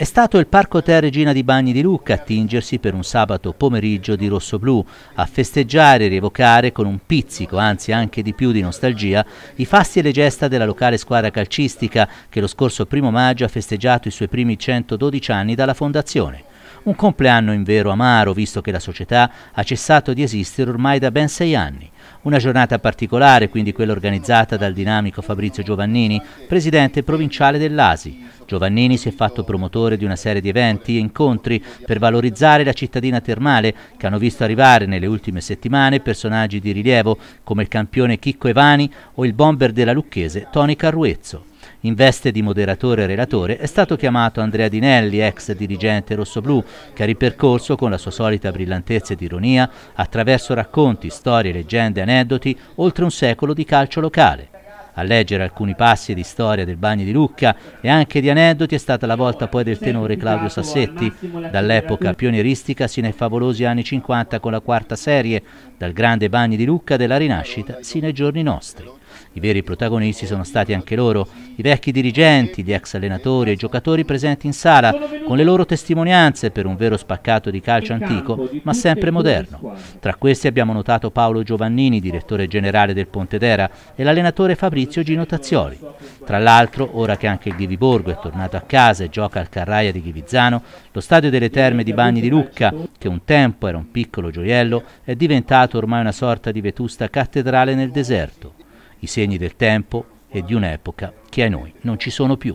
È stato il Parco Te Regina di Bagni di Lucca a tingersi per un sabato pomeriggio di rosso-blu, a festeggiare e rievocare con un pizzico, anzi anche di più di nostalgia, i fasti e le gesta della locale squadra calcistica che lo scorso primo maggio ha festeggiato i suoi primi 112 anni dalla fondazione. Un compleanno in vero amaro, visto che la società ha cessato di esistere ormai da ben sei anni. Una giornata particolare, quindi quella organizzata dal dinamico Fabrizio Giovannini, presidente provinciale dell'ASI. Giovannini si è fatto promotore di una serie di eventi e incontri per valorizzare la cittadina termale, che hanno visto arrivare nelle ultime settimane personaggi di rilievo come il campione Chicco Evani o il bomber della Lucchese Tony Carruezzo. In veste di moderatore e relatore è stato chiamato Andrea Dinelli, ex dirigente rossoblù, che ha ripercorso con la sua solita brillantezza ed ironia, attraverso racconti, storie, leggende, aneddoti, oltre un secolo di calcio locale. A leggere alcuni passi di storia del Bagno di Lucca e anche di aneddoti è stata la volta poi del tenore Claudio Sassetti, dall'epoca pionieristica sino ai favolosi anni 50 con la quarta serie, dal grande Bagno di Lucca della Rinascita sino ai giorni nostri. I veri protagonisti sono stati anche loro, i vecchi dirigenti, gli ex allenatori e i giocatori presenti in sala, con le loro testimonianze per un vero spaccato di calcio antico, ma sempre moderno. Tra questi abbiamo notato Paolo Giovannini, direttore generale del Pontedera, e l'allenatore Fabrizio Gino Tazzioli. Tra l'altro, ora che anche il Ghiviborgo è tornato a casa e gioca al Carraia di Ghivizzano, lo stadio delle Terme di Bagni di Lucca, che un tempo era un piccolo gioiello, è diventato ormai una sorta di vetusta cattedrale nel deserto i segni del tempo e di un'epoca che a noi non ci sono più.